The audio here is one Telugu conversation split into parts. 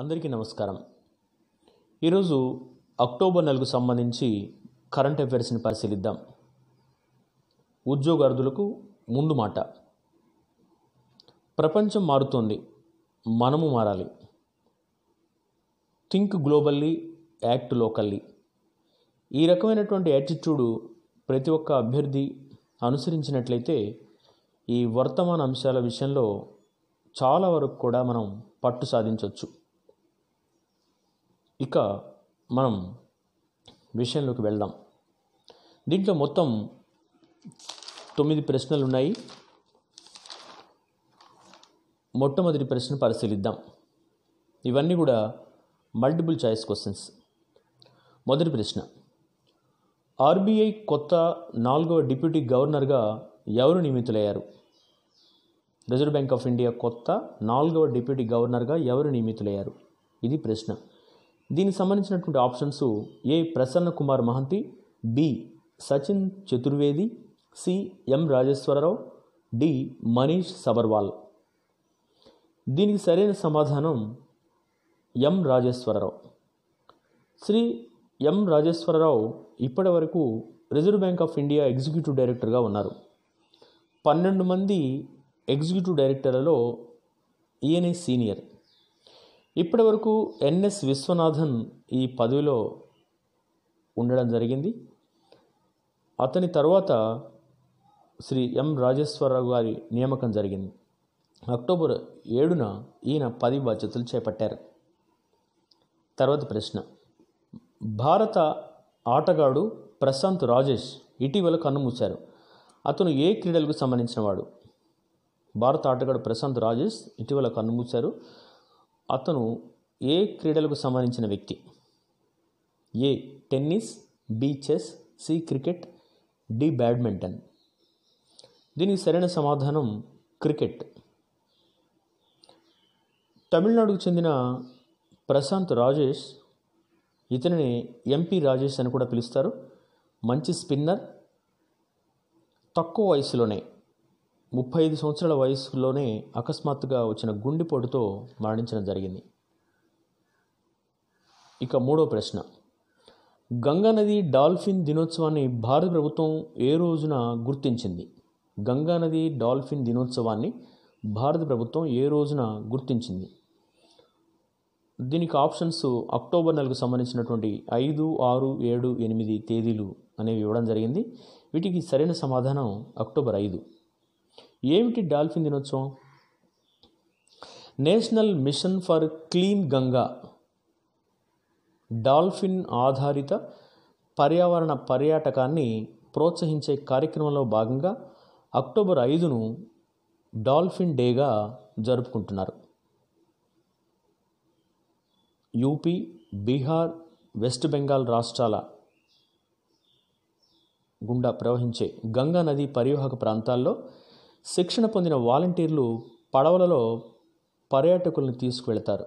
అందరికీ నమస్కారం ఈరోజు అక్టోబర్ నెలకు సంబంధించి కరెంట్ అఫైర్స్ని పరిశీలిద్దాం ఉద్యోగార్థులకు ముందు మాట ప్రపంచం మారుతోంది మనము మారాలి థింక్ గ్లోబల్లీ యాక్ట్ లోకల్లీ ఈ రకమైనటువంటి యాటిట్యూడ్ ప్రతి ఒక్క అభ్యర్థి అనుసరించినట్లయితే ఈ వర్తమాన అంశాల విషయంలో చాలా వరకు కూడా మనం పట్టు సాధించవచ్చు ఇక మనం విషయంలోకి వెళ్దాం దీంట్లో మొత్తం తొమ్మిది ప్రశ్నలు ఉన్నాయి మొట్టమొదటి ప్రశ్న పరిశీలిద్దాం ఇవన్నీ కూడా మల్టిపుల్ చాయిస్ క్వశ్చన్స్ మొదటి ప్రశ్న ఆర్బీఐ కొత్త నాలుగవ డిప్యూటీ గవర్నర్గా ఎవరు నియమితులయ్యారు రిజర్వ్ బ్యాంక్ ఆఫ్ ఇండియా కొత్త నాలుగవ డిప్యూటీ గవర్నర్గా ఎవరు నియమితులయ్యారు ఇది ప్రశ్న దీనికి సంబంధించినటువంటి options A Prasanna Kumar Mahanti B Sachin Chaturvedi C M Rajeshwar Rao D Manish Sabharwal దీనికి సరైన సమాధానం ఎం రాజేశ్వరరావు శ్రీ ఎం రాజేశ్వరరావు ఇప్పటి వరకు reserve bank of India executive డైరెక్టర్గా ఉన్నారు పన్నెండు మంది ఎగ్జిక్యూటివ్ డైరెక్టర్లలో ఈయనే సీనియర్ ఇప్పటి వరకు ఎన్ఎస్ విశ్వనాథన్ ఈ పదవిలో ఉండడం జరిగింది అతని తర్వాత శ్రీ ఎం రాజేశ్వరరావు గారి నియామకం జరిగింది అక్టోబర్ ఏడున ఈయన పది బాధ్యతలు చేపట్టారు తర్వాత ప్రశ్న భారత ఆటగాడు ప్రశాంత్ రాజేష్ ఇటీవల కన్నుమూశారు అతను ఏ క్రీడలకు సంబంధించినవాడు భారత ఆటగాడు ప్రశాంత్ రాజేష్ ఇటీవల కన్నుమూశారు అతను ఏ క్రీడలకు సంబంధించిన వ్యక్తి A tennis B chess C cricket D badminton దీనికి సరైన సమాధానం క్రికెట్ తమిళనాడుకు చెందిన ప్రశాంత్ రాజేష్ ఇతనిని ఎంపీ రాజేష్ అని కూడా పిలుస్తారు మంచి స్పిన్నర్ తక్కువ వయసులోనే ముప్పై ఐదు సంవత్సరాల వయసులోనే అకస్మాత్తుగా వచ్చిన గుండెపోటుతో మరణించడం జరిగింది ఇక మూడో ప్రశ్న గంగానది డాల్ఫిన్ దినోత్సవాన్ని భారత ప్రభుత్వం ఏ రోజున గుర్తించింది గంగానది డాల్ఫిన్ దినోత్సవాన్ని భారత ప్రభుత్వం ఏ రోజున గుర్తించింది దీనికి ఆప్షన్స్ అక్టోబర్ నెలకు సంబంధించినటువంటి ఐదు ఆరు ఏడు ఎనిమిది తేదీలు అనేవి ఇవ్వడం జరిగింది వీటికి సరైన సమాధానం అక్టోబర్ ఐదు ఏమిటి డాల్ఫిన్ దినోత్సవం national mission for clean Ganga dolphin ఆధారిత పర్యావరణ పర్యాటకాన్ని ప్రోత్సహించే కార్యక్రమంలో భాగంగా అక్టోబర్ ఐదును డాల్ఫిన్ డేగా జరుపుకుంటున్నారు యూపీ బీహార్ వెస్ట్ బెంగాల్ రాష్ట్రాల గుండా ప్రవహించే గంగా నది పరివాహక ప్రాంతాల్లో శిక్షణ పొందిన వాలంటీర్లు పడవలలో పర్యాటకులను తీసుకువెళ్తారు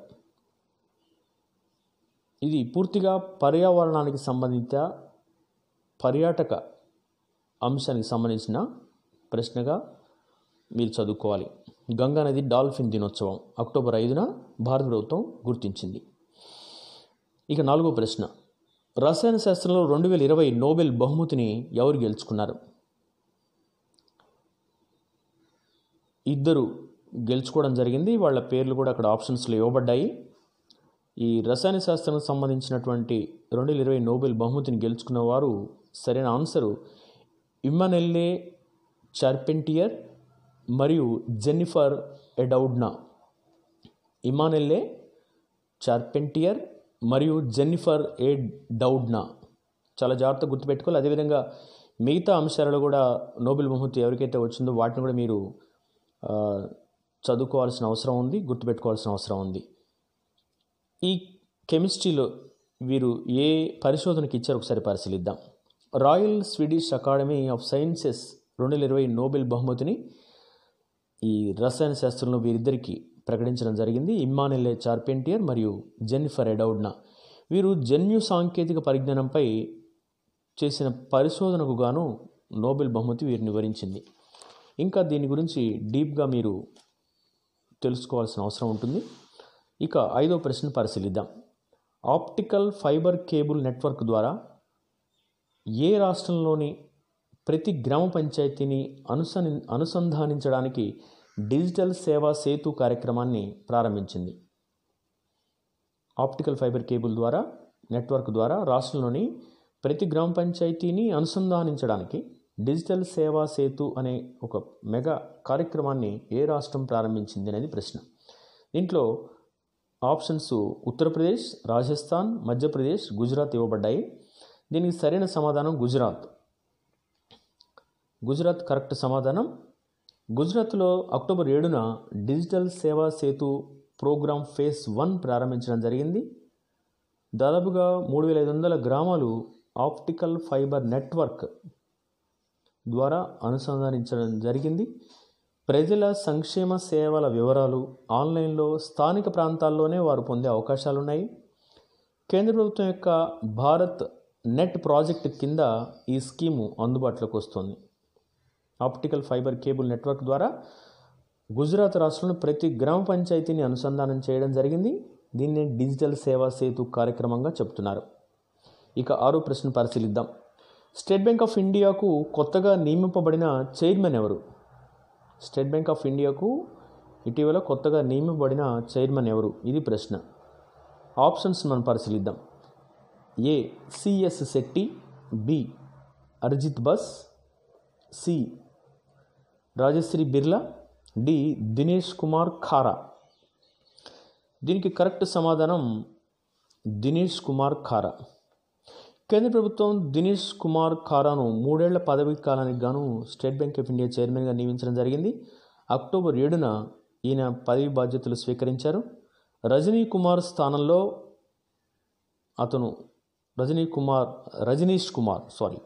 ఇది పూర్తిగా పర్యావరణానికి సంబంధిత పర్యాటక అంశానికి సంబంధించిన ప్రశ్నగా మీరు చదువుకోవాలి గంగా నది డాల్ఫిన్ దినోత్సవం అక్టోబర్ ఐదున భారత ప్రభుత్వం గుర్తించింది ఇక నాలుగో ప్రశ్న రసాయన శాస్త్రంలో రెండు వేల ఇరవై నోబెల్ బహుమతిని ఎవరు గెలుచుకున్నారు ఇద్దరు గెలుచుకోవడం జరిగింది వాళ్ళ పేర్లు కూడా అక్కడ ఆప్షన్స్లో ఇవ్వబడ్డాయి ఈ రసాయన శాస్త్రానికి సంబంధించినటువంటి రెండు వేల ఇరవై నోబెల్ బహుమతిని గెలుచుకున్న వారు సరైన ఆన్సరు ఇమ్మనెల్లే చార్పెంటియర్ మరియు జెన్నిఫర్ ఎడౌడ్నా ఇమానెల్లే చార్పెంటియర్ మరియు జెన్నిఫర్ ఏ డౌడ్నా చాలా జాగ్రత్తగా గుర్తుపెట్టుకోవాలి అదేవిధంగా మిగతా అంశాలలో కూడా నోబెల్ బహుమతి ఎవరికైతే వచ్చిందో వాటిని కూడా మీరు చదువుకోవాల్సిన అవసరం ఉంది గుర్తుపెట్టుకోవాల్సిన అవసరం ఉంది ఈ కెమిస్ట్రీలో వీరు ఏ పరిశోధనకి ఇచ్చారో ఒకసారి పరిశీలిద్దాం royal Swedish academy of sciences రెండు వేల ఇరవై నోబెల్ బహుమతిని ఈ రసాయన శాస్త్రంలో వీరిద్దరికి ప్రకటించడం జరిగింది ఇమ్మానులే చార్పెంటియర్ మరియు జెన్నిఫర్ ఎడౌడ్నా వీరు జన్యు సాంకేతిక పరిజ్ఞానంపై చేసిన పరిశోధనకు గాను నోబెల్ బహుమతి వీరిని వివరించింది ఇంకా దీని గురించి డీప్గా మీరు తెలుసుకోవాల్సిన అవసరం ఉంటుంది ఇక ఐదో ప్రశ్న పరిశీలిద్దాం ఆప్టికల్ ఫైబర్ కేబుల్ నెట్వర్క్ ద్వారా ఏ రాష్ట్రంలోని ప్రతి గ్రామ పంచాయతీని అనుసని అనుసంధానించడానికి డిజిటల్ సేవా సేతు కార్యక్రమాన్ని ప్రారంభించింది ఆప్టికల్ ఫైబర్ కేబుల్ ద్వారా నెట్వర్క్ ద్వారా రాష్ట్రంలోని ప్రతి గ్రామ పంచాయతీని అనుసంధానించడానికి డిజిటల్ సేవా సేతు అనే ఒక మెగా కార్యక్రమాన్ని ఏ రాష్ట్రం ప్రారంభించింది అనేది ప్రశ్న దీంట్లో ఆప్షన్స్ ఉత్తరప్రదేశ్ రాజస్థాన్ మధ్యప్రదేశ్ గుజరాత్ ఇవ్వబడ్డాయి దీనికి సరైన సమాధానం గుజరాత్ గుజరాత్ కరెక్ట్ సమాధానం గుజరాత్లో అక్టోబర్ ఏడున డిజిటల్ సేవా సేతు ప్రోగ్రాం ఫేస్ వన్ ప్రారంభించడం జరిగింది దాదాపుగా మూడు వేల ఐదు వందల గ్రామాలు ఆప్టికల్ ఫైబర్ నెట్వర్క్ ద్వారా అనుసంధానించడం జరిగింది ప్రజల సంక్షేమ సేవల వివరాలు ఆన్లైన్లో స్థానిక ప్రాంతాల్లోనే వారు పొందే అవకాశాలున్నాయి కేంద్ర ప్రభుత్వం యొక్క భారత్ నెట్ ప్రాజెక్ట్ కింద ఈ స్కీము అందుబాటులోకి వస్తుంది ఆప్టికల్ ఫైబర్ కేబుల్ నెట్వర్క్ ద్వారా గుజరాత్ రాష్ట్రంలో ప్రతి గ్రామ పంచాయతీని అనుసంధానం చేయడం జరిగింది దీన్ని డిజిటల్ సేవా సేతు కార్యక్రమంగా చెబుతున్నారు ఇక ఆరో ప్రశ్న పరిశీలిద్దాం స్టేట్ బ్యాంక్ ఆఫ్ ఇండియాకు కొత్తగా నియమింపబడిన చైర్మన్ ఎవరు స్టేట్ బ్యాంక్ ఆఫ్ ఇండియాకు ఇటీవల కొత్తగా నియమింపబడిన చైర్మన్ ఎవరు ఇది ప్రశ్న ఆప్షన్స్ మనం పరిశీలిద్దాం A C S Shetty B Arijit Basu C Rajashree Birla D Dinesh Kumar Khara దీనికి కరెక్ట్ సమాధానం దినేష్ కుమార్ ఖారా కేంద్ర ప్రభుత్వం దినేష్ కుమార్ ఖారాను మూడేళ్ల పదవీ కాలానికి గాను స్టేట్ బ్యాంక్ ఆఫ్ ఇండియా చైర్మన్గా నియమించడం జరిగింది అక్టోబర్ ఏడున ఈయన పదవి బాధ్యతలు స్వీకరించారు రజనీ కుమార్ స్థానంలో అతను రజనీ కుమార్ రజనీష్ కుమార్ సారీ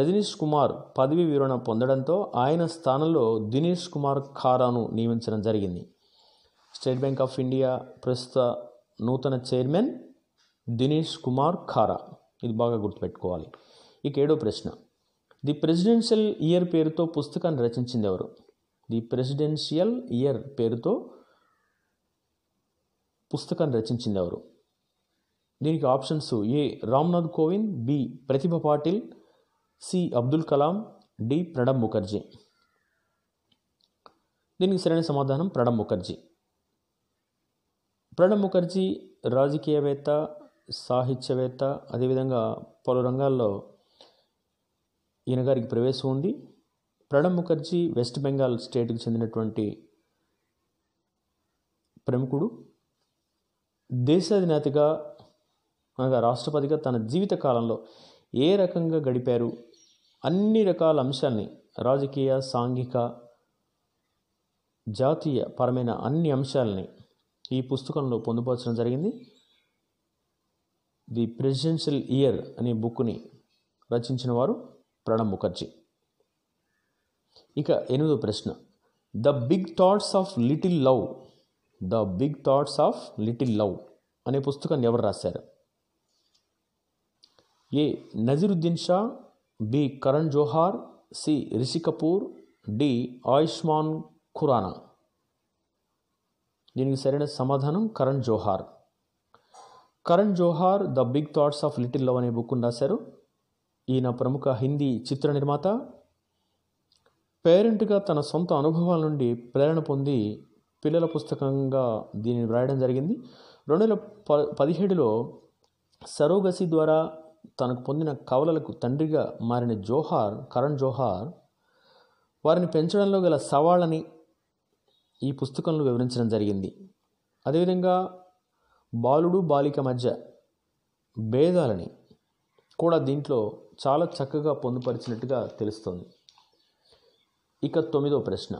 రజనీష్ కుమార్ పదవి వివరణ పొందడంతో ఆయన స్థానంలో దినేష్ కుమార్ ఖారాను నియమించడం జరిగింది స్టేట్ బ్యాంక్ ఆఫ్ ఇండియా ప్రస్తుత నూతన చైర్మన్ దినేష్ కుమార్ ఖారా ఇది బాగా గుర్తుపెట్టుకోవాలి ఇక ఏడో ప్రశ్న ది ప్రెసిడెన్షియల్ ఇయర్ పేరుతో పుస్తకాన్ని రచించింది ఎవరు ది ప్రెసిడెన్షియల్ ఇయర్ పేరుతో పుస్తకాన్ని రచించింది ఎవరు దీనికి options A Ram Nath Kovind B Pratibha Patil C Abdul Kalam D Pranab Mukherjee దీనికి సరైన సమాధానం ప్రణబ్ ముఖర్జీ ప్రణబ్ ముఖర్జీ రాజకీయవేత్త సాహిత్యవేత్త అదేవిధంగా పలు రంగాల్లో ఈయన గారికి ప్రవేశం ఉంది ప్రణబ్ ముఖర్జీ వెస్ట్ బెంగాల్ స్టేట్కి చెందినటువంటి ప్రముఖుడు దేశాధినేతగా అనగా రాష్ట్రపతిగా తన జీవిత కాలంలో ఏ రకంగా గడిపారు అన్ని రకాల అంశాల్ని రాజకీయ సాంఘిక జాతీయ పరమైన అన్ని అంశాలని ఈ పుస్తకంలో పొందుపరచడం జరిగింది ది ప్రెసిడెన్షియల్ ఇయర్ అనే బుక్ని రచించిన వారు ప్రణబ్ ముఖర్జీ ఇక ఎనిమిదో ప్రశ్న the big thoughts of little love the big thoughts of little love అనే పుస్తకాన్ని ఎవరు రాశారు A Naseeruddin Shah B Karan Johar C Rishi Kapoor D Ayushmann Khurrana దీనికి సరైన సమాధానం Karan Johar Karan Johar the big thoughts of little love అనే బుక్ను రాశారు ఈయన ప్రముఖ హిందీ చిత్ర నిర్మాత పేరెంట్గా తన సొంత అనుభవాల నుండి ప్రేరణ పొంది పిల్లల పుస్తకంగా దీనిని వ్రాయడం జరిగింది రెండు వేల ప పదిహేడులో సరోగసి ద్వారా తనకు పొందిన కవలలకు తండ్రిగా మారిన జోహార్ కరణ్ జోహార్ వారిని పెంచడంలో గల సవాళ్ళని ఈ పుస్తకంలో వివరించడం జరిగింది అదేవిధంగా బాలుడు బాలిక మధ్య భేదాలని కూడా దీంట్లో చాలా చక్కగా పొందుపరిచినట్టుగా తెలుస్తోంది ఇక తొమ్మిదో ప్రశ్న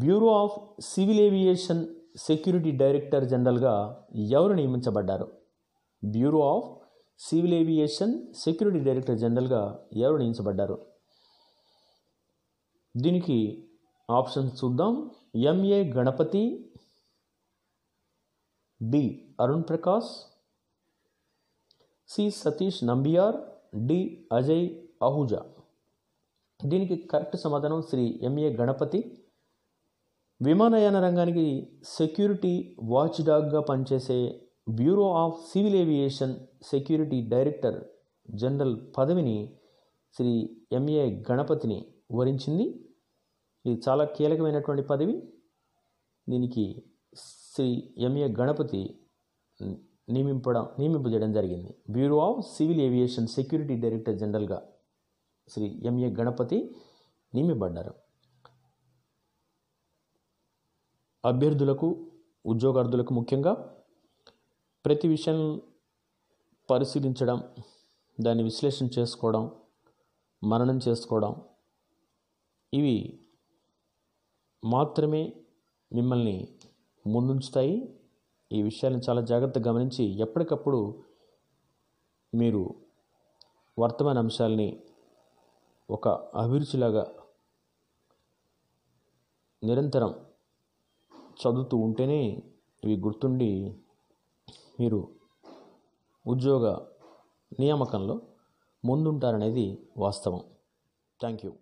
bureau of civil aviation security director జనరల్గా ఎవరు నియమించబడ్డారు bureau of civil aviation security director జనరల్గా ఎవరు నియమించబడ్డారు దీనికి ఆప్షన్స్ చూద్దాం M A Ganapathy B Arun Prakash C Satish Nambiar D Ajay Ahuja దీనికి కరెక్ట్ సమాధానం శ్రీ ఎంఏ గణపతి విమానయాన రంగానికి సెక్యూరిటీ వాచ్ డాగ్గా పనిచేసే bureau of civil aviation security director general పదవిని శ్రీ ఎంఏ గణపతిని వరించింది ఇది చాలా కీలకమైనటువంటి పదవి దీనికి శ్రీ ఎంఏ గణపతి నియమింపడం నియమింపజేయడం జరిగింది bureau of civil aviation security director జనరల్గా శ్రీ ఎంఏ గణపతి నియమిబడ్డారు అభ్యర్థులకు ఉద్యోగార్థులకు ముఖ్యంగా ప్రతి విషయం పరిశీలించడం దాన్ని విశ్లేషణ చేసుకోవడం మననం చేసుకోవడం ఇవి మాత్రమే మిమ్మల్ని ముందుంచుతాయి ఈ విషయాలను చాలా జాగ్రత్తగా గమనించి ఎప్పటికప్పుడు మీరు వర్తమాన అంశాలని ఒక అభిరుచిలాగా నిరంతరం చదువుతూ ఉంటేనే ఇవి గుర్తుండి మీరు ఉద్యోగ నియామకంలో ముందుంటారనేది వాస్తవం థ్యాంక్ యూ